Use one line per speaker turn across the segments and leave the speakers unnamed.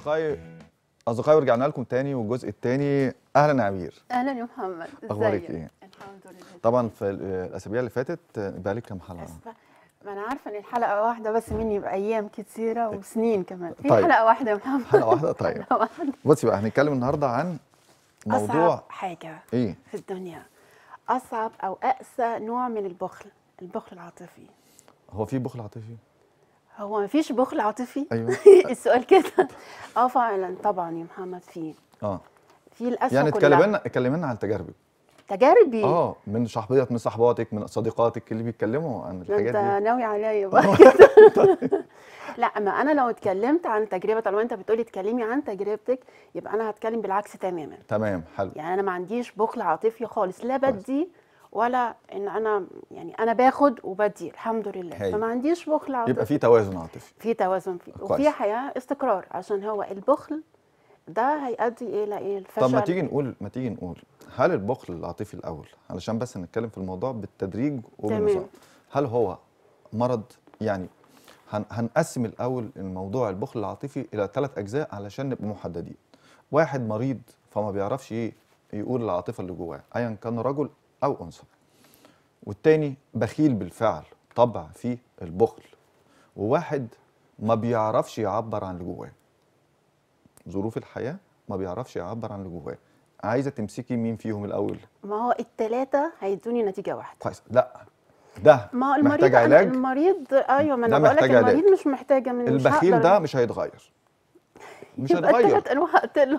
اصدقائي اصدقائي ورجعنا لكم تاني والجزء التاني اهلا يا عبير
اهلا يا محمد اخبارك ايه؟
الحمد لله طبعا في الاسابيع اللي فاتت بقى لك كام حلقه؟ أسبق.
ما انا عارفه ان الحلقه واحده بس مني بايام كتيره وسنين كمان في طيب. حلقه واحده يا محمد حلقه واحده
طيب بصي بقى هنتكلم النهارده عن موضوع اصعب
حاجه ايه في الدنيا اصعب او اقسى نوع من البخل البخل العاطفي
هو في بخل عاطفي
هو ما فيش بخل عاطفي ايوه السؤال كده اه فعلا طبعا يا محمد في اه في الاسماء يعني اتكلمنا
اتكلمنا عن تجاربك
تجاربي اه
من صاحبتك من صحباتك من صديقاتك اللي بيتكلموا عن الحاجات دي انت
ناوي عليا بقى آه. لا ما انا لو اتكلمت عن تجربه طالما انت بتقولي اتكلمي عن تجربتك يبقى انا هتكلم بالعكس تماما
تمام حلو
يعني انا ما عنديش بخل عاطفي خالص لا بدي ولا ان انا يعني انا باخد وبدي الحمد لله هي. فما عنديش بخل عاطفي يبقى في
توازن عاطفي
في توازن في وفي حياه استقرار عشان هو البخل ده هيؤدي ايه لايه الفشل طب ما تيجي
نقول ما تيجي نقول هل البخل العاطفي الاول علشان بس نتكلم في الموضوع بالتدريج وبالنظام هل هو مرض يعني هنقسم الاول الموضوع البخل العاطفي الى ثلاث اجزاء علشان نبقى محددين واحد مريض فما بيعرفش ايه يقول العاطفه اللي جواه ايا كان رجل أو أنثى والتاني بخيل بالفعل طبع فيه البخل وواحد ما بيعرفش يعبر عن اللي جواه ظروف الحياة ما بيعرفش يعبر عن اللي جواه عايزة تمسكي مين فيهم الأول؟
ما هو التلاتة هيدوني نتيجة واحدة
كويس لا ده
ما المريض محتاج علاج المريض ايوه ما انا بقول لك المريض مش محتاجه من البخيل ده
مش هيتغير مش هيتغير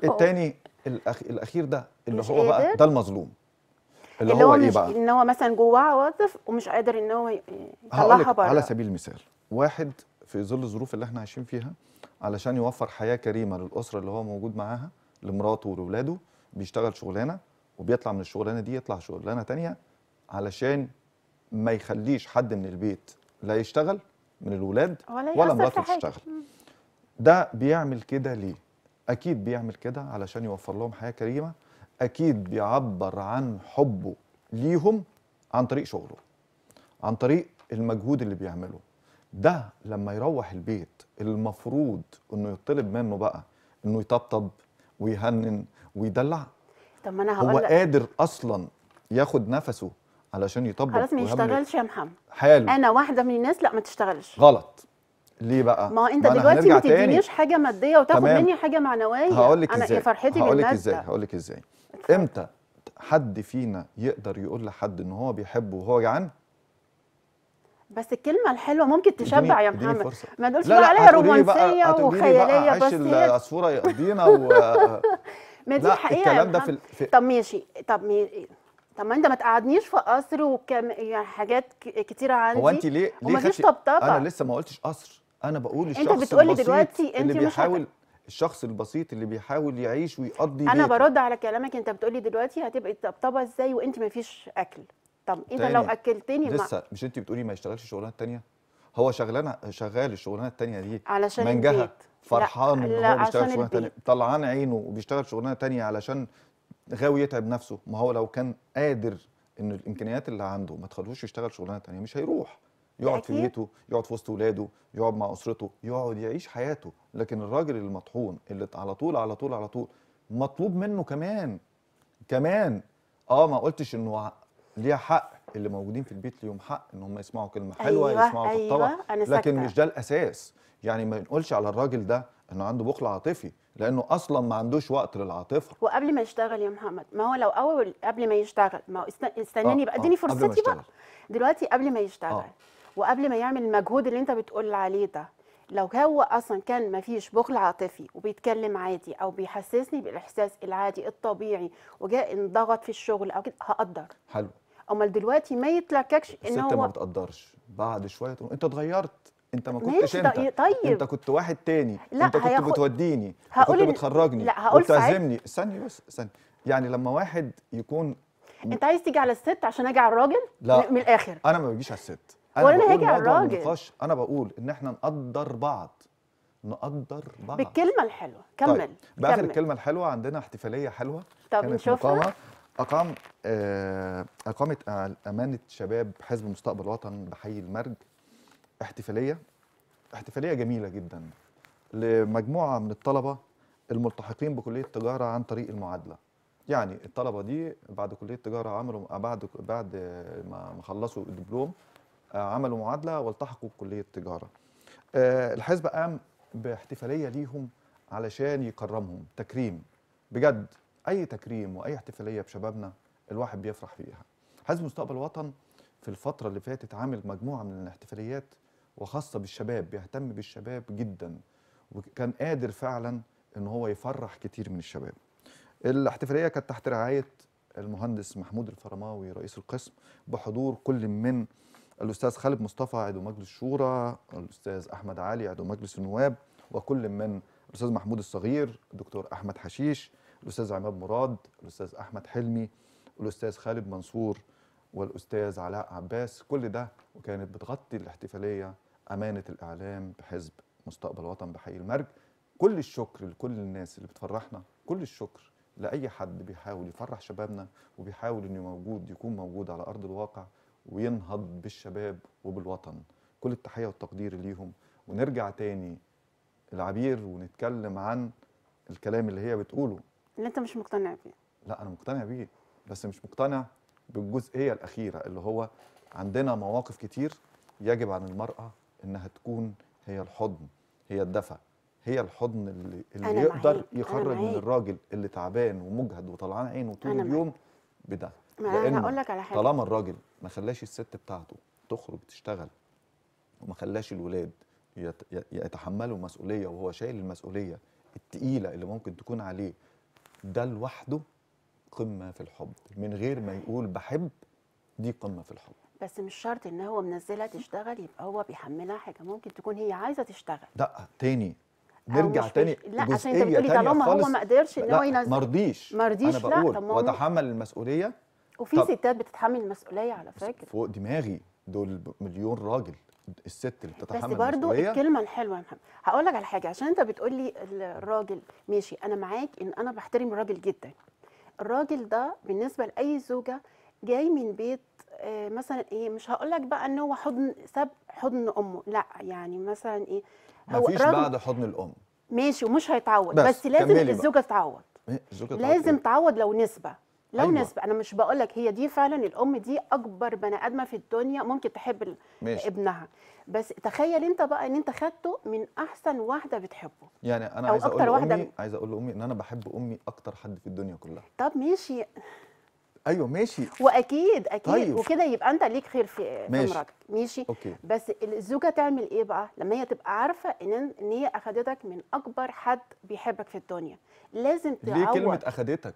التاني الأخ... الاخير ده اللي هو بقى ده المظلوم اللي, اللي هو, هو ايه بقى؟ ان
هو مثلا جواه عواطف ومش قادر ان هو يطلعها بره على سبيل
المثال واحد في ظل الظروف اللي احنا عايشين فيها علشان يوفر حياه كريمه للاسره اللي هو موجود معاها لمراته ولاولاده بيشتغل شغلانه وبيطلع من الشغلانه دي يطلع شغلانه ثانيه علشان ما يخليش حد من البيت لا يشتغل من الولاد ولا, ولا مراته تشتغل ده بيعمل كده ليه؟ اكيد بيعمل كده علشان يوفر لهم حياه كريمه اكيد بيعبر عن حبه ليهم عن طريق شغله عن طريق المجهود اللي بيعمله ده لما يروح البيت المفروض انه يطلب منه بقى انه يطبطب ويهنن ويدلع
طب ما انا هقول هو قادر
اصلا ياخد نفسه علشان يطبق خلاص ما يشتغلش يا محمد حلو انا
واحده من الناس لا ما تشتغلش
غلط ليه بقى؟ ما انت ما دلوقتي ما تدينيش
حاجه ماديه وتاخد تمام. مني حاجه معنويه هقول لك ازاي فرحتي هقول لك ازاي هقول
لك ازاي امتى حد فينا يقدر يقول لحد ان هو بيحبه وهو جعان؟
بس الكلمة الحلوة ممكن تشبع يا محمد ما لا بقى عليها رومانسية وخيالية بس
الصورة يقضينا و
ما دي حقيقة الكلام ده في, في طب ماشي طب ماشي طب ما انت ما تقعدنيش في قصر وكم يعني حاجات كتيره عندي هو انت ليه ليه طبطبه انا
لسه ما قلتش قصر انا بقول الشخص انت بتقولي دلوقتي انت اللي مش بيحاول الشخص البسيط اللي بيحاول يعيش ويقضي انا برد
على كلامك انت بتقولي دلوقتي هتبقي طبطبه ازاي وانت ما فيش اكل طب اذا إيه لو اكلتني لسه
مش انت بتقولي ما يشتغلش شغلانه تانية هو شغلانه شغال الشغلانه التانية دي علشان من جهه فرحان ان هو بيشتغل شغلانه تانية طلعان عينه وبيشتغل شغلانه تانية علشان غاوي يتعب نفسه ما هو لو كان قادر ان الامكانيات اللي عنده ما تخلوش يشتغل شغلانه تانية مش هيروح يقعد في بيته يقعد في وسط ولاده يقعد مع اسرته يقعد يعيش حياته لكن الراجل المطحون اللي على طول على طول على طول مطلوب منه كمان كمان اه ما قلتش انه ليها حق اللي موجودين في البيت ليهم حق ان هم يسمعوا كلمه حلوه أيوة يسمعوا أيوة طبطبه لكن مش ده الاساس يعني ما نقولش على الراجل ده انه عنده بخل عاطفي لانه اصلا ما عندوش وقت للعاطفه
وقبل ما يشتغل يا محمد ما هو لو اول قبل ما يشتغل ما هو استناني آه بقى آه، اديني آه فرصتي بقى دلوقتي قبل ما يشتغل آه. وقبل ما يعمل المجهود اللي انت بتقول عليه ده لو هو اصلا كان ما فيش بخل عاطفي وبيتكلم عادي او بيحسسني بالاحساس العادي الطبيعي وجاء انضغط في الشغل او كده هقدر حلو امال دلوقتي ما يتلككش ان هو ما
بتقدرش بعد شويه تقول انت اتغيرت انت ما كنتش انت طيب انت كنت واحد تاني لا انت كنت هياخد... بتوديني هقول كنت بتخرجني لا هقول بتعزمني ثانيه بس ثانيه يعني لما واحد يكون
انت عايز تيجي على الست عشان اجي على الراجل لا من الاخر
انا ما بجيش على الست انا وانا هاجي على الراجل انا بقول ان احنا نقدر بعض نقدر بعض
بالكلمه الحلوه طيب، كمل طيب. باخر كمل. الكلمه
الحلوه عندنا احتفاليه حلوه طب نشوفها اقام آه اقامت آه، امانه شباب حزب مستقبل الوطن بحي المرج احتفاليه احتفاليه جميله جدا لمجموعه من الطلبه الملتحقين بكليه التجاره عن طريق المعادله يعني الطلبه دي بعد كليه التجاره عملوا بعد بعد ما خلصوا الدبلوم آه، عملوا معادله والتحقوا بكليه التجاره آه، الحزب قام باحتفاليه ليهم علشان يكرمهم تكريم بجد اي تكريم واي احتفاليه بشبابنا الواحد بيفرح فيها حزب مستقبل الوطن في الفتره اللي فاتت عامل مجموعه من الاحتفاليات وخاصه بالشباب بيهتم بالشباب جدا وكان قادر فعلا ان هو يفرح كتير من الشباب الاحتفاليه كانت تحت رعايه المهندس محمود الفرماوي رئيس القسم بحضور كل من الأستاذ خالد مصطفى عضو مجلس الشورى الأستاذ أحمد علي عضو مجلس النواب وكل من الأستاذ محمود الصغير الدكتور أحمد حشيش الأستاذ عماد مراد الأستاذ أحمد حلمي الأستاذ خالد منصور والأستاذ علاء عباس كل ده وكانت بتغطي الاحتفالية أمانة الإعلام بحزب مستقبل وطن بحي المرج كل الشكر لكل الناس اللي بتفرحنا كل الشكر لأي حد بيحاول يفرح شبابنا وبيحاول إنه موجود يكون موجود على أرض الواقع وينهض بالشباب وبالوطن كل التحيه والتقدير ليهم ونرجع تاني العبير ونتكلم عن الكلام اللي هي بتقوله
اللي انت مش مقتنع بيه
لا انا مقتنع بيه بس مش مقتنع بالجزئيه الاخيره اللي هو عندنا مواقف كتير يجب عن المراه انها تكون هي الحضن هي الدفى هي الحضن اللي, اللي يقدر يخرج من الراجل اللي تعبان ومجهد وطلعان عينه طول اليوم بده لأن انا هقول لك على حاجه طالما الراجل ما خلاش الست بتاعته تخرج تشتغل وما خلاش الولاد يتحملوا مسؤوليه وهو شايل المسؤوليه التقيله اللي ممكن تكون عليه ده لوحده قمه في الحب من غير ما يقول بحب دي قمه في الحب
بس مش شرط ان هو منزلها تشتغل يبقى هو بيحملها حاجه ممكن تكون هي عايزه تشتغل
لا تاني نرجع تاني لا عشان انت بتقولي طالما هو ما قدرش ان هو ينزل مرضيش مرضيش انا بقول تحمل المسؤوليه
وفي ستات بتتحمل المسؤوليه على فكره
فوق دماغي دول مليون راجل الست اللي بتتحمل بس برضو الكلمه
الحلوه يا محمد هقول لك على حاجه عشان انت بتقول لي الراجل ماشي انا معاك ان انا بحترم الراجل جدا الراجل ده بالنسبه لاي زوجه جاي من بيت آه، مثلا ايه مش هقول لك بقى ان هو حضن ساب حضن امه لا يعني مثلا ايه
هو مفيش بعد حضن الام
ماشي ومش هيتعوض بس, بس لازم الزوجه تتعود
الزوجه تعوض لازم
تعوض لو نسبه لو أيوة. نسبة أنا مش بقول لك هي دي فعلا الأم دي أكبر بني آدمة في الدنيا ممكن تحب ماشي. ابنها بس تخيل أنت بقى إن أنت خدته من أحسن واحدة بتحبه
يعني أنا عايز أقول لأمي ب... عايز أقول لأمي إن أنا بحب أمي أكتر حد في الدنيا كلها
طب ماشي ايوه ماشي واكيد اكيد طيب. وكده يبقى انت ليك خير في امرك ماشي أوكي. بس الزوجه تعمل ايه بقى لما هي تبقى عارفه ان ان هي اخدتك من اكبر حد بيحبك في الدنيا لازم تعوض ليه كلمه
اخدتك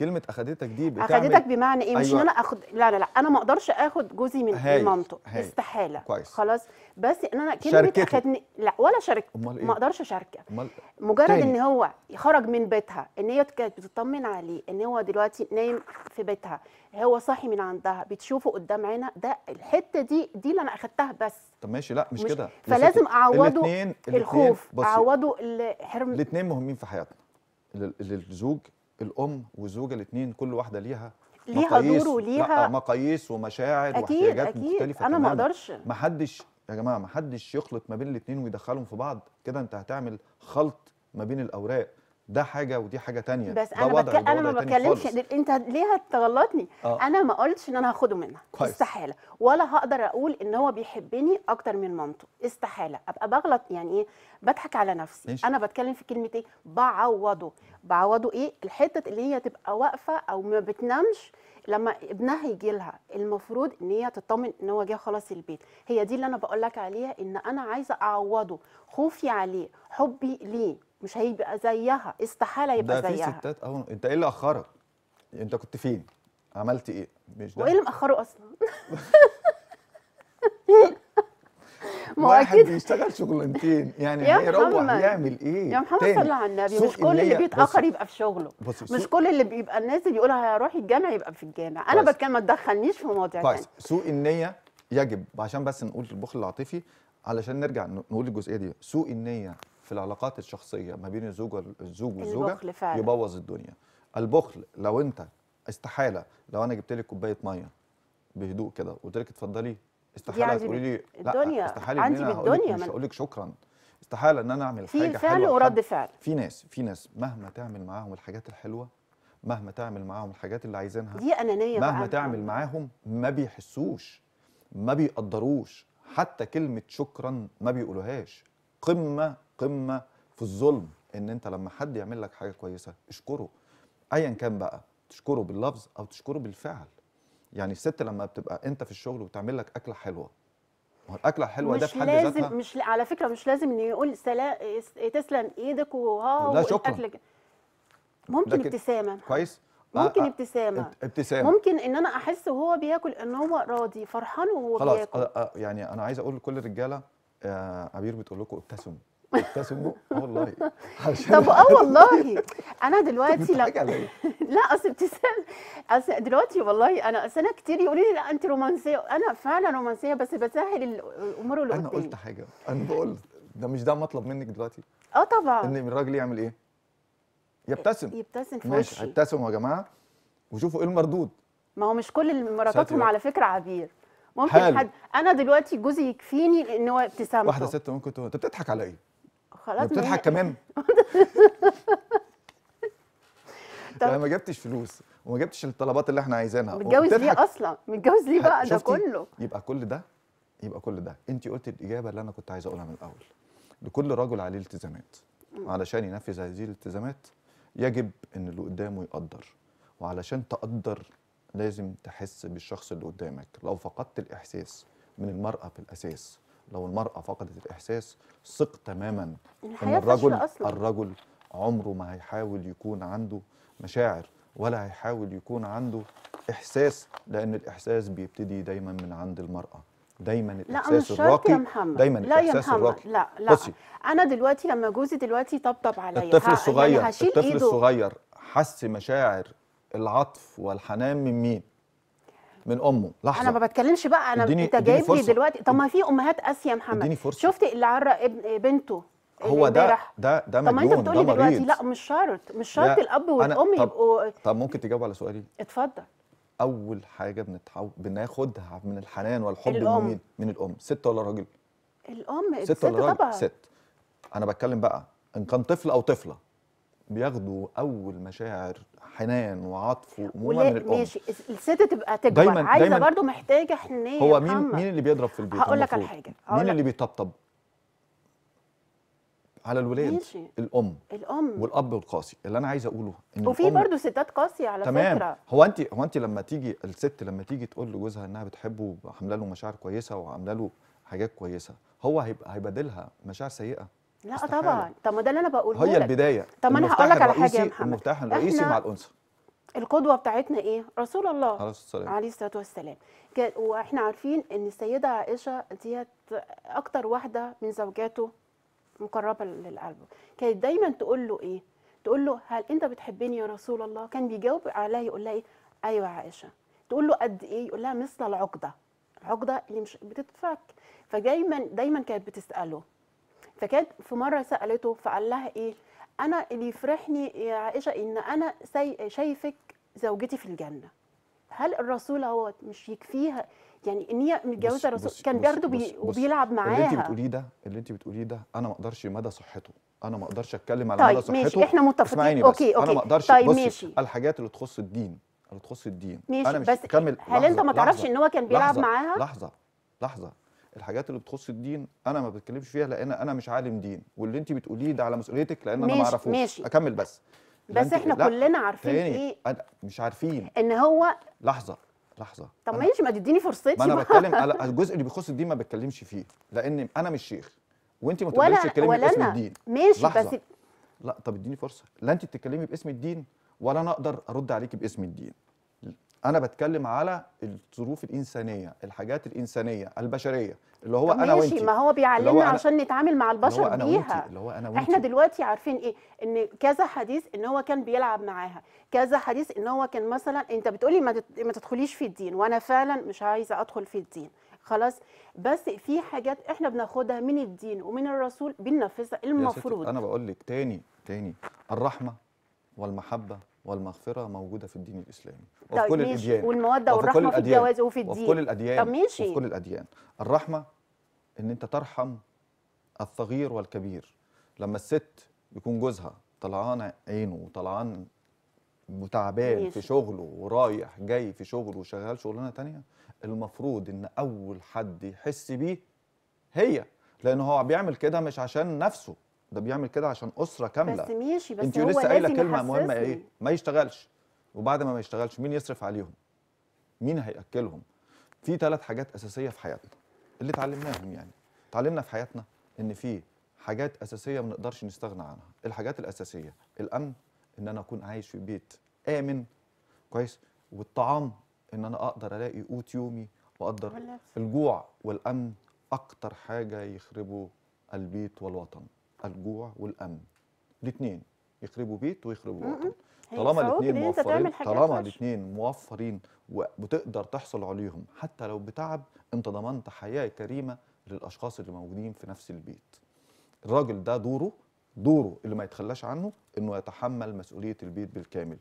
كلمه اخدتك دي بتعمل اخدتك بمعنى ايه مش أيوة. ان انا
اخد لا لا لا انا ما اقدرش اخد جوزي من هاي. مامته هاي. استحاله كويس. خلاص بس ان انا كلمه اخدني لا ولا شارك إيه؟ ما اقدرش اشاركه أمال... مجرد تاني. ان هو خرج من بيتها ان هي كانت بتطمن عليه ان هو دلوقتي نايم في بيتها هو صاحي من عندها بتشوفه قدام عينها ده الحته دي دي اللي انا اخدتها بس
طب ماشي لا مش, مش كده فلازم اعوضه الخوف اعوضه
الحرم الاثنين
مهمين في حياتنا للزوج الام والزوجه الاثنين كل واحده ليها ليها دور وليها آه، مقاييس ومشاعر أكيد واحتياجات أكيد مختلفه انا ما اقدرش ما حدش يا جماعه ما حدش يخلط ما بين الاثنين ويدخلهم في بعض كده انت هتعمل خلط ما بين الاوراق ده حاجه ودي حاجه تانية بس انا وضع بك... انا ما بتكلمش
انت ليه هتغلطني آه. انا ما قلتش ان انا هاخده منها كويس. استحاله ولا هقدر اقول ان هو بيحبني اكتر من مامته استحاله ابقى بغلط يعني ايه بضحك على نفسي ماشي. انا بتكلم في كلمه ايه بعوضه بعوضه ايه الحته اللي هي تبقى واقفه او ما بتنامش لما ابنها يجي لها المفروض ان هي تطمن ان هو جه خلاص البيت هي دي اللي انا بقول لك عليها ان انا عايزه اعوضه خوفي عليه حبي ليه مش هيبقى زيها استحاله يبقى ده زيها ده في
ستات اهو انت ايه اللي اخرك انت كنت فين عملت ايه مش ده وايه اللي مأخره اصلا ما واحد أكيد. بيشتغل شغلانتين يعني هيروح يعمل ايه يا محمد صلى على النبي مش كل اللي بيتاخر يبقى
في شغله بص مش كل اللي بيبقى نازل يقول هيروح الجامع يبقى في الجامع انا بتكلم ما تدخلنيش في مواضيع ثانيه
سوء النيه يجب عشان بس نقول البخل العاطفي علشان نرجع نقول الجزئيه دي سوء النيه في العلاقات الشخصيه ما بين الزوج والزوج والزوجه يبوظ الدنيا البخل لو انت استحاله لو انا جبت لك كوبايه ميه بهدوء كده وقلت لك اتفضلي استحاله يعني تقولي لي لا استحاله عندي بالدنيا مش هقول لك شكرا استحاله ان انا اعمل حاجه في فعل حلوه ورد فعل في ناس في ناس مهما تعمل معاهم الحاجات الحلوه مهما تعمل معاهم الحاجات اللي عايزينها دي انانيه مهما تعمل معاهم ما بيحسوش ما بيقدروش حتى كلمه شكرا ما بيقولوهاش قمه قمه في الظلم ان انت لما حد يعمل لك حاجه كويسه اشكره ايا كان بقى تشكره باللفظ او تشكره بالفعل يعني الست لما بتبقى انت في الشغل وتعمل لك اكله حلوه ما هو الاكله الحلوه ده في حد ذاتها مش
لازم على فكره مش لازم انه يقول سلام تسلم ايدك وها لا شكرا
ممكن ابتسامه كويس ممكن آه، آه، ابتسامه ابتسامه ممكن
ان انا احس وهو بياكل ان هو راضي فرحان وهو آه، بياكل
خلاص يعني انا عايز اقول لكل الرجاله عبير بتقول لكم ابتسموا ابتسم اه والله
طب اه والله انا دلوقتي لا إيه؟ لا اصل ابتسام اصل دلوقتي والله انا اصل انا كتير يقولوا لي لا انت رومانسيه انا فعلا رومانسيه بس بسهل الامور اللي انا قلت
حاجه انا بقول ده مش ده مطلب منك دلوقتي
اه طبعا ان
الراجل يعمل ايه؟ يبتسم يبتسم في ماشي ابتسموا يا جماعه وشوفوا ايه المردود
ما هو مش كل مراتاتهم على فكره عبير ممكن حلو. حد انا دلوقتي جوزي يكفيني ان هو ابتسامته واحده
ست ممكن تقول انت بتضحك على ايه؟ خلاص بتضحك كمان طب ما جبتش فلوس وما جبتش الطلبات اللي احنا عايزينها متجوز ليه
اصلا متجوز ليه بقى ده كله
يبقى كل ده يبقى كل ده انت قلت الاجابه اللي انا كنت عايز اقولها من الاول لكل رجل عليه التزامات علشان ينفذ هذه الالتزامات يجب ان اللي قدامه يقدر وعلشان تقدر لازم تحس بالشخص اللي قدامك لو فقدت الاحساس من المرأة في الأساس لو المرأة فقدت الإحساس ثق تماما إن الرجل أصلاً. الرجل عمره ما هيحاول يكون عنده مشاعر ولا هيحاول يكون عنده إحساس لأن الإحساس بيبتدي دايما من عند المرأة دايما الاحساس لا الراقي يا محمد. دايما لا الاحساس يا الراقي لا لا بصي.
انا دلوقتي لما جوزي دلوقتي طبطب عليا الطفل يعني الصغير يعني الطفل إيده. الصغير
حس مشاعر العطف والحنان من مين من امه لحظه انا ما
بتكلمش بقى انا انت جايب لي دلوقتي طب ما في امهات قاسيه يا محمد فرصة. شفت اللي عرق بنته
هو ده ده ده مجنون طب ما انت بتقولي دلوقتي لا
مش شرط مش شرط الاب والام يبقوا
طب ممكن تجاوب على سؤالي اتفضل اول حاجه بنتحو... بناخدها من الحنان والحب الأم. من مين من الام ست ولا راجل
الام ست ولا راجل ست
انا بتكلم بقى ان كان طفل او طفله بياخدوا اول مشاعر حنان وعطف وامومه من الام ماشي
الست تبقى تكبر دايما عايزه دايما برضو محتاجه حنيه هو مين محمد. مين
اللي بيضرب في البيت هقول لك على حاجه مين اللي بيطبطب على الولاد ماشي. الام
الام والاب
القاسي اللي انا عايز اقوله ان وفي برضه
ستات قاسيه على تمام. فكره
هو انت هو انت لما تيجي الست لما تيجي تقول لجوزها انها بتحبه وعامله له مشاعر كويسه وعامله له حاجات كويسه هو هيبقى هيبادلها مشاعر سيئه
لا طبعا طب ما ده اللي انا بقوله هي البدايه طب انا هقول لك على حاجه يا محمد المفتاح الرئيسي مع الانثى القدوه بتاعتنا ايه رسول الله عليه الصلاه والسلام واحنا عارفين ان السيده عائشه ديت اكتر واحده من زوجاته مقربه للقلب كانت دايما تقول له ايه تقول له هل انت بتحبني يا رسول الله كان بيجاوب عليها يقول لها ايه ايوه يا عائشه تقول له قد ايه يقول لها مثل العقده العقده اللي مش بتتفك فدايما دايما كانت بتساله فكانت في مره سالته فقال لها ايه انا اللي يفرحني يا عائشه ان انا شايفك زوجتي في الجنه هل الرسول هو مش يكفيها يعني ان هي متجوزه الرسول كان برده بي وبيلعب معاها اللي انت بتقوليه
ده اللي انت بتقوليه ده انا ما اقدرش مدى صحته انا ما اقدرش اتكلم على طيب مدى صحته ماشي احنا متفقين اوكي اوكي انا ما اقدرش طيب ماشي. الحاجات اللي تخص الدين اللي تخص الدين ماشي. انا مش بس هل انت ما تعرفش ان هو كان بيلعب لحظة معاها لحظه لحظه الحاجات اللي بتخص الدين انا ما بتكلمش فيها لان انا مش عالم دين واللي انت بتقوليه ده على مسؤوليتك لان انا ما اعرفوش ماشي. اكمل بس بس احنا لا. كلنا عارفين ايه أنا مش عارفين ان هو لحظه لحظه طب ماشي
ما تديني فرصتي ما انا بتكلم على
الجزء اللي بيخص الدين ما بتكلمش فيه لان انا مش شيخ وانت ما تقدريش تتكلمي باسم الدين ماشي لحظة. بس لا طب اديني فرصه لا انت بتتكلمي باسم الدين ولا انا اقدر ارد عليكي باسم الدين انا بتكلم على الظروف الانسانيه الحاجات الانسانيه البشريه اللي هو انا ماشي ما هو بيعلمنا عشان
نتعامل مع البشر اللي هو أنا بيها اللي هو أنا وانتي. احنا دلوقتي عارفين ايه ان كذا حديث ان هو كان بيلعب معاها كذا حديث ان هو كان مثلا انت بتقولي ما تدخليش في الدين وانا فعلا مش عايزه ادخل في الدين خلاص بس في حاجات احنا بناخدها من الدين ومن الرسول بننفذها المفروض انا
بقول لك تاني تاني الرحمه والمحبه والمغفره موجوده في الدين الاسلامي وفي طيب كل الاديان والموده والرحمه في الجواز وفي الدين وفي كل الاديان طب ماشي وفي كل الاديان الرحمه ان انت ترحم الصغير والكبير لما الست يكون جوزها طلعان عينه وطلعان وتعبان في شغله ورايح جاي في شغله وشغال شغلانه تانية المفروض ان اول حد يحس بيه هي لان هو بيعمل كده مش عشان نفسه ده بيعمل كده عشان اسره كامله بس ماشي بس انت هو لسه قايله كلمه مهمه ايه ما يشتغلش وبعد ما ما يشتغلش مين يصرف عليهم مين هياكلهم في ثلاث حاجات اساسيه في حياتنا اللي اتعلمناهم يعني اتعلمنا في حياتنا ان في حاجات اساسيه ما نقدرش نستغنى عنها الحاجات الاساسيه الامن ان انا اكون عايش في بيت امن كويس والطعام ان انا اقدر الاقي قوت يومي واقدر الجوع والامن اكتر حاجه يخربوا البيت والوطن الجوع والامن الاثنين يخربوا بيت ويخربوا وطن طالما الاثنين موفرين طالما الاثنين موفرين وبتقدر تحصل عليهم حتى لو بتعب انت ضمنت حياه كريمه للاشخاص اللي موجودين في نفس البيت الراجل ده دوره دوره اللي ما يتخلاش عنه انه يتحمل مسؤوليه البيت بالكامل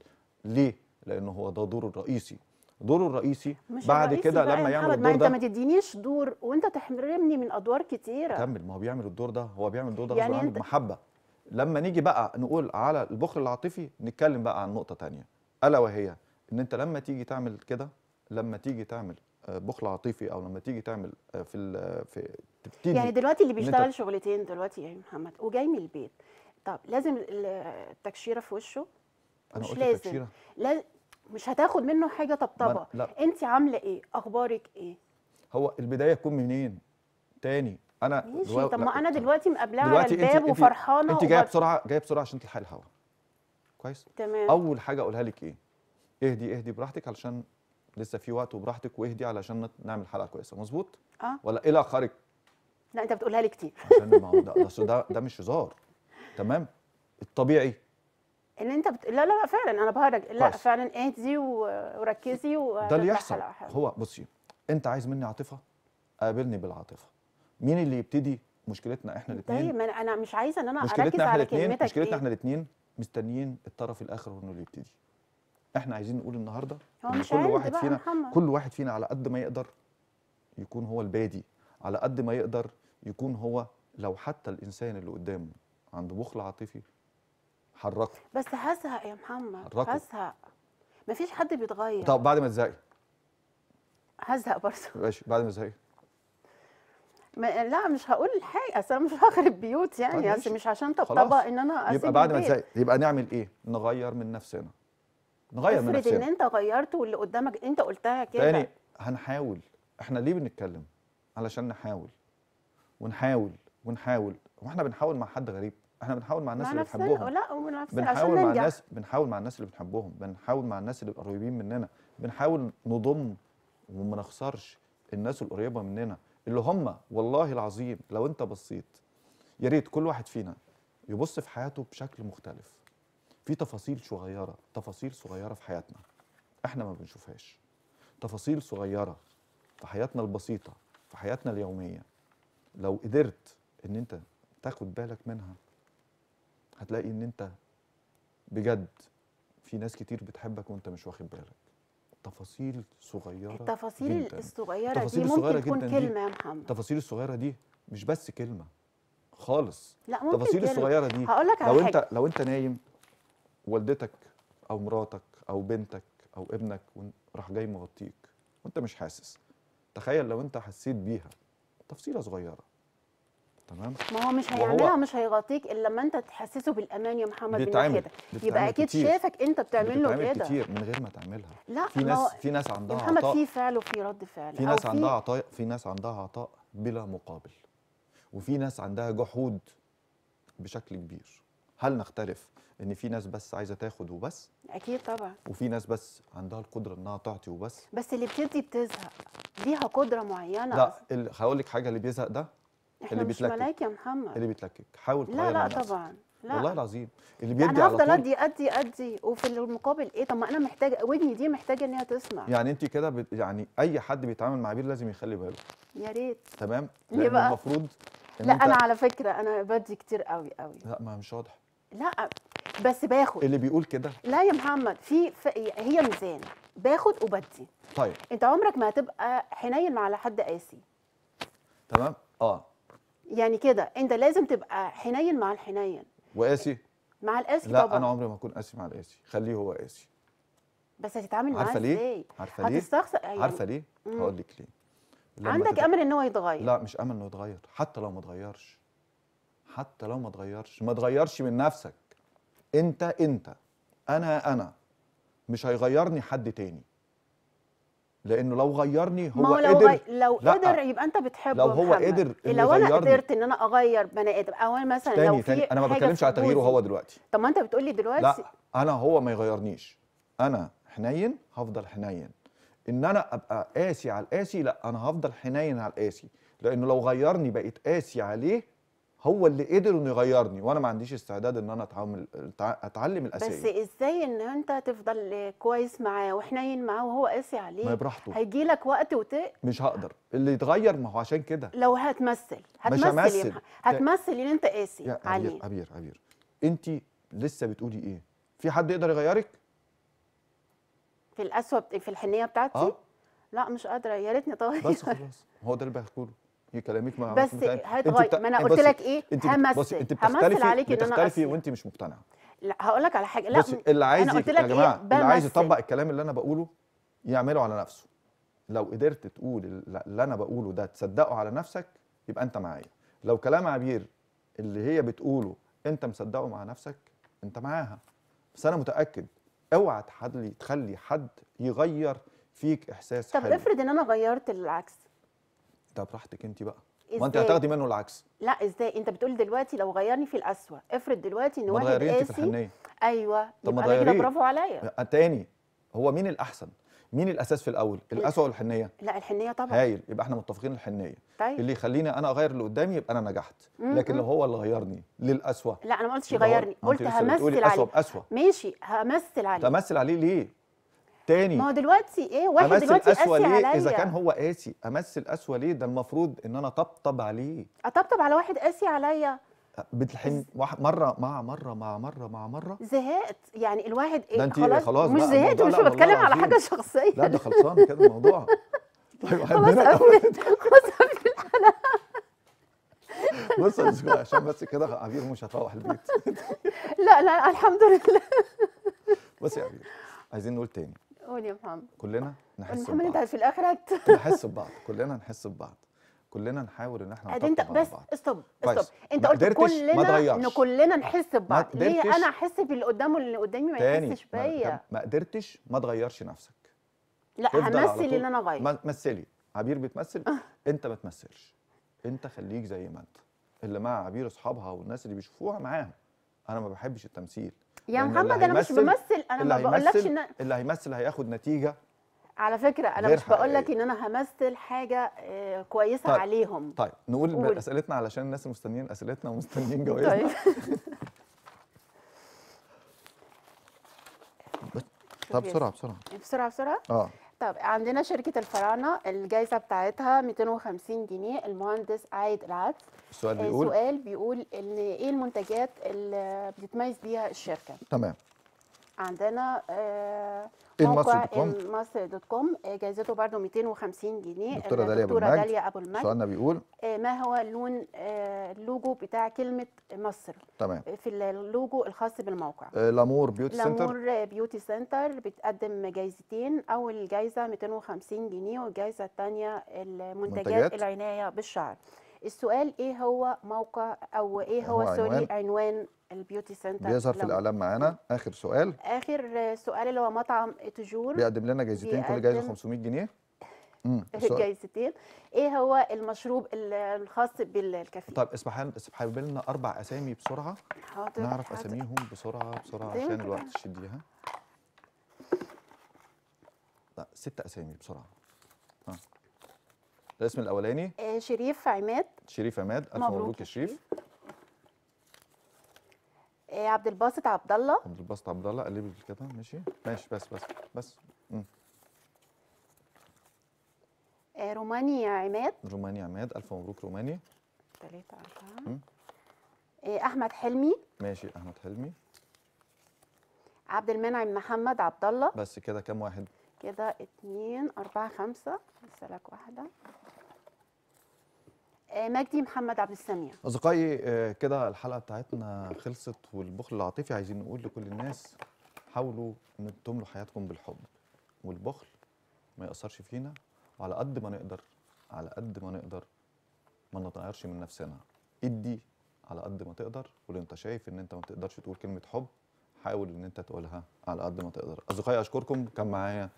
ليه لانه هو ده دوره الرئيسي دوره الرئيسي مش بعد كده لما يعمل الدور ده ما انت ما
تدينيش دور وانت تحرمني من ادوار كتيره كمل
ما هو بيعمل الدور ده هو بيعمل الدور ده يعني غصب عنه بمحبه لما نيجي بقى نقول على البخل العاطفي نتكلم بقى عن نقطه ثانيه الا وهي ان انت لما تيجي تعمل كده لما تيجي تعمل آه، بخل عاطفي او لما تيجي تعمل آه، في ال آه، في تبتدي
يعني دلوقتي اللي بيشتغل شغلتين دلوقتي يا محمد وجاي من البيت طب لازم التكشيره في وشه
مش لازم
لا مش هتاخد منه حاجه طبطبه انت عامله ايه اخبارك ايه
هو البدايه تكون منين تاني انا ماشي دلوقتي طب ما انا
دلوقتي مقابلاها على الباب انت وفرحانه انت جايه
بسرعه جايه بسرعه عشان تلحقي الهوا كويس تمام اول حاجه اقولها لك ايه اهدي اهدي براحتك علشان لسه في وقت وبراحتك واهدي علشان نعمل حلقه كويسه مظبوط اه ولا إيه الى اخرك
لا انت بتقولها لي كتير عشان ما هو ده
ده, ده مش هزار تمام الطبيعي
ان انت بت... لا لا لا فعلا انا بهرج لا بس. فعلا اهدي وركزي و... ده اللي يحصل هو
بصي انت عايز مني عاطفه قابلني بالعاطفه مين اللي يبتدي مشكلتنا احنا الاثنين طيب
انا مش عايزه ان انا اركز على كلمتك مشكلتنا احنا
الاثنين مستنيين الطرف الاخر هو اللي يبتدي احنا عايزين نقول النهارده ان كل واحد فينا محمد. كل واحد فينا على قد ما يقدر يكون هو البادي على قد ما يقدر يكون هو لو حتى الانسان اللي قدامه عنده بخل عاطفي حركه
بس هزهق يا محمد حركه هزهق مفيش حد بيتغير طب بعد ما تزهقي هزهق برضه
ماشي بعد ما تزهقي
ما لا مش هقول الحقيقه اصل انا مش هخرب بيوت يعني طيب اصل مش عشان طبطبه ان انا اسيب يبقى بعد ما تزهقي
يبقى نعمل ايه؟ نغير من نفسنا نغير من نفسنا افرض ان انت
غيرت واللي قدامك انت قلتها كده تاني
هنحاول احنا ليه بنتكلم؟ علشان نحاول ونحاول ونحاول واحنا بنحاول مع حد غريب احنا بنحاول مع الناس مع اللي بنحبهم
لا بنحاول مع الناس
بنحاول مع الناس اللي بنحبهم بنحاول مع الناس اللي قريبين مننا بنحاول نضم وما نخسرش الناس القريبه مننا اللي هم والله العظيم لو انت بصيت يا ريت كل واحد فينا يبص في حياته بشكل مختلف في تفاصيل صغيره تفاصيل صغيره في حياتنا احنا ما بنشوفهاش تفاصيل صغيره في حياتنا البسيطه في حياتنا اليوميه لو قدرت ان انت تاخد بالك منها هتلاقي ان انت بجد في ناس كتير بتحبك وانت مش واخد بالك تفاصيل صغيره التفاصيل جداً. الصغيره التفاصيل دي الصغيرة ممكن تكون كلمه يا محمد التفاصيل الصغيره دي مش بس كلمه خالص لا ممكن التفاصيل الصغيره دي هقول لك لو حاجة. انت لو انت نايم والدتك او مراتك او بنتك او ابنك راح جاي مغطيك وانت مش حاسس تخيل لو انت حسيت بيها تفصيله صغيره تمام ما هو مش هيعملها
مش هيغطيك الا لما انت تحسسه بالامان يا محمد بيتعامل يبقى اكيد شافك انت بتعمل له كده كتير
من غير ما تعملها لا في ناس في ناس عندها عطاء محمد في
فعل وفي رد فعل في ناس عندها
عطاء في ناس عندها عطاء بلا مقابل وفي ناس عندها جحود بشكل كبير هل نختلف ان في ناس بس عايزه تاخد وبس
اكيد طبعا
وفي ناس بس عندها القدره انها تعطي وبس
بس اللي بتدي بتزهق ليها قدره معينه لا
هقول لك حاجه اللي بيزهق ده احنا اللي مش بيتلكك ملاك
يا محمد اللي
بيتلكك حاول تغير لا لا طبعا لا. والله العظيم اللي بيدي على طول ادي
ادي ادي وفي المقابل ايه طب ما انا محتاجه ودني دي محتاجه ان هي تسمع يعني
انت كده بت... يعني اي حد بيتعامل مع بير لازم يخلي باله يا ريت تمام ليه بقى المفروض إن لا انت... انا على
فكره انا بدي كتير قوي قوي
لا ما مش واضح
لا بس باخد اللي بيقول كده لا يا محمد في ف... هي ميزان باخد وبدي طيب انت عمرك ما هتبقى حنين مع حد قاسي
تمام اه
يعني كده انت لازم تبقى حنين مع الحنين وقاسي مع القاسي لا بابا. انا عمري
ما اكون قاسي مع القاسي خليه هو قاسي
بس هتتعامل معاه ازاي عارفه ليه هتستخسر يعني... عارفه ليه هقول
لك ليه عندك تت... امل ان هو يتغير لا مش امل انه يتغير حتى لو ما اتغيرش حتى لو ما اتغيرش ما اتغيرش من نفسك انت انت انا انا مش هيغيرني حد تاني لانه لو غيرني هو ما هو لو قدر غي... لو لا. قدر
يبقى انت بتحبه لو هو محمد. قدر لو انا غيرني. قدرت ان انا اغير بني ادم او انا مثلا تاني لو في تاني. انا ما بتكلمش على تغييره هو دلوقتي طب ما انت بتقول لي دلوقتي لا
انا هو ما يغيرنيش انا حنين هفضل حنين ان انا ابقى قاسي على القاسي لا انا هفضل حنين على القاسي لانه لو غيرني بقيت قاسي عليه هو اللي قدر انه يغيرني وانا ما عنديش استعداد ان انا اتعامل اتعلم الاساسي بس
ازاي ان انت تفضل كويس معاه وحنين معاه وهو قاسي عليك ما براحته هيجي لك وقت وتق
مش هقدر اللي يتغير ما هو عشان كده لو
هتمثل هتمثل مش همثل. هتمثل ان انت قاسي عليه
عبير عبير انت لسه بتقولي ايه في حد يقدر يغيرك
في القسوه في الحنيه بتاعتي آه؟ لا مش قادره يا ريتني طيب بس خلاص
هو ده اللي بقوله كلامك ما بس هتغير ما انا إيه قلت لك ايه انت همثل انت بتختلفي عليك بتختلفي وانت مش مقتنعه
لا هقول لك على حاجه لا إيه؟
اللي عايز يا جماعه إيه اللي عايز يطبق الكلام اللي انا بقوله يعمله على نفسه لو قدرت تقول اللي انا بقوله ده تصدقه على نفسك يبقى انت معايا لو كلام عبير اللي هي بتقوله انت مصدقه مع نفسك انت معاها بس انا متاكد اوعى تحلي تخلي حد يغير فيك احساس طب حلو. افرض
ان انا غيرت العكس
ده براحتك انت بقى ما انت هتاخدي منه العكس
لا ازاي انت بتقول دلوقتي لو غيرني في الاسوأ افرض دلوقتي ان واحد قاسي في الحنيه ايوه طب ما كده برافو عليا
تاني هو مين الاحسن مين الاساس في الاول الاسوأ ولا الحنيه
لا الحنيه طبعا هايل
يبقى احنا متفقين الحنيه طيب. اللي يخليني انا اغير اللي قدامي يبقى انا نجحت لكن لو هو اللي غيرني للاسوأ
لا انا ما قلتش يغيرني قلت همثل عليه ماشي همثل عليه تمثل
عليه ليه تاني ما هو
دلوقتي ايه واحد دلوقتي قاسي ليه عليا اذا كان
هو قاسي امثل قسوه ليه ده المفروض ان انا اطبطب عليه
اطبطب على واحد قاسي عليا
بتحن مره مع مره مع مره مع مره
زهقت يعني الواحد ايه ده انت خلاص, خلاص مش زهقت مش بتكلم على حاجه
شخصيه لا ده خلصان كده الموضوع
طيب خلاص قفلت
طيب. خلاص قفلت
بص يا عشان
بس كده عبير مش هتروح البيت
لا لا الحمد لله
بص يا عبير عايزين نقول تاني محمد كلنا نحس ببعض انت
في الاخر نحس
ببعض كلنا نحس ببعض كلنا نحاول ان احنا انت بس
استوب استوب انت قلت كلنا ان كلنا نحس ببعض ليه انا احس باللي قدامه واللي قدامي ما يحسش بيا
ما قدرتش ما تغيرش نفسك لا همثل ان انا اغير مثلي عبير بتمثل آه. انت ما تمثلش انت خليك زي ما انت اللي مع عبير اصحابها والناس اللي بيشوفوها معاها انا ما بحبش التمثيل يا محمد انا مش بمثل انا ما بقولكش ان اللي هيمثل هياخد نتيجه
على فكره انا مش بقول لك ان انا همثل حاجه آه، كويسه طيب. عليهم طيب نقول قول.
اسئلتنا علشان الناس مستنيين اسئلتنا ومستنيين طيب. جوائزنا طيب. طب بسرعه بسرعه
بسرعه بسرعه اه طب عندنا شركة الفراعنة الجايزة بتاعتها 250 جنيه المهندس عايد العدس
السؤال آه، بيقول السؤال
بيقول ان ايه المنتجات اللي بتتميز بيها الشركة تمام عندنا آه، إيه موقع مصر دوت كوم آه، جايزته برده 250 جنيه دكتوره داليا ابو المجد داليا ابو المجد سؤالنا بيقول آه، ما هو لون اللوجو بتاع كلمه مصر تمام في اللوجو الخاص بالموقع
لامور بيوتي سنتر
لامور بيوتي سنتر بتقدم جايزتين اول جايزه 250 جنيه والجايزه الثانيه المنتجات منتجات. العنايه بالشعر السؤال ايه هو موقع او ايه هو, هو سوري عنوان, عنوان البيوتي سنتر بيظهر في الاعلام
معانا اخر سؤال
اخر سؤال اللي هو مطعم تجور بيقدم
لنا جايزتين كل جايزه 500 جنيه
جايزتين ايه هو المشروب الخاص بالكافيه
طيب اسمح اسمحي لنا اربع اسامي بسرعه
حاضر نعرف حاضر. اساميهم
بسرعه بسرعه عشان الوقت تشديها لا ست اسامي بسرعه الاسم الاولاني
آه، شريف عماد
شريف عماد الف مبروك يا شريف
إيه، عبد الباسط عبد الله
عبد الباسط عبد الله قلب كده ماشي ماشي بس بس بس
إيه روماني عماد
روماني عماد الف مبروك روماني
ثلاثة أربعة إيه، أحمد حلمي
ماشي أحمد حلمي
عبد المنعم محمد عبد الله
بس كده كام واحد؟
كده اتنين أربعة خمسة لسه لك واحدة آه، مجدي محمد عبد السميع
اصدقائي آه، كده الحلقه بتاعتنا خلصت والبخل العاطفي عايزين نقول لكل الناس حاولوا ان تملوا حياتكم بالحب والبخل ما ياثرش فينا وعلى قد ما نقدر على قد ما نقدر ما نتغيرش من نفسنا ادي على قد ما تقدر واللي انت شايف ان انت ما تقدرش تقول كلمه حب حاول ان انت تقولها على قد ما تقدر اصدقائي اشكركم كان معايا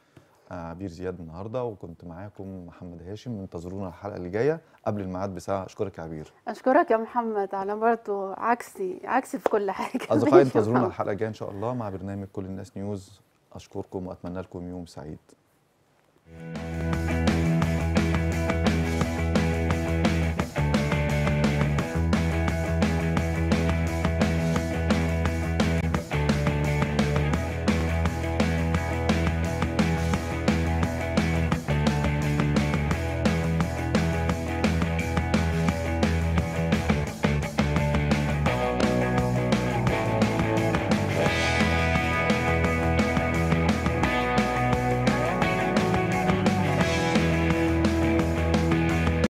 عبير زياد النهارده وكنت معاكم محمد هاشم انتظرونا الحلقه اللي جايه قبل الميعاد بساعه اشكرك يا عبير
اشكرك يا محمد على مرته عكسي عكسي في كل حاجه اصدقائي انتظرونا
الحلقه الجايه ان شاء الله مع برنامج كل الناس نيوز اشكركم واتمنى لكم يوم سعيد